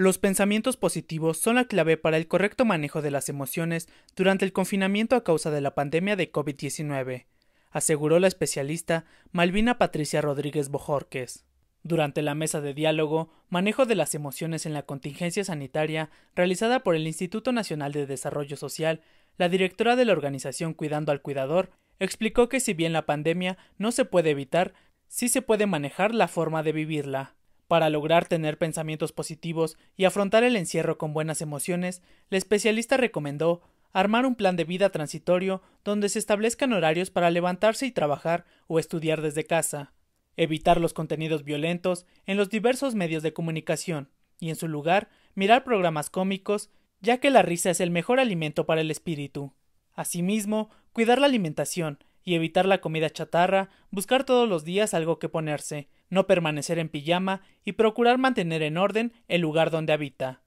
Los pensamientos positivos son la clave para el correcto manejo de las emociones durante el confinamiento a causa de la pandemia de COVID-19, aseguró la especialista Malvina Patricia Rodríguez Bojorques. Durante la mesa de diálogo Manejo de las emociones en la contingencia sanitaria realizada por el Instituto Nacional de Desarrollo Social, la directora de la organización Cuidando al Cuidador explicó que si bien la pandemia no se puede evitar, sí se puede manejar la forma de vivirla. Para lograr tener pensamientos positivos y afrontar el encierro con buenas emociones, la especialista recomendó armar un plan de vida transitorio donde se establezcan horarios para levantarse y trabajar o estudiar desde casa, evitar los contenidos violentos en los diversos medios de comunicación y en su lugar mirar programas cómicos, ya que la risa es el mejor alimento para el espíritu. Asimismo, cuidar la alimentación, y evitar la comida chatarra, buscar todos los días algo que ponerse, no permanecer en pijama y procurar mantener en orden el lugar donde habita.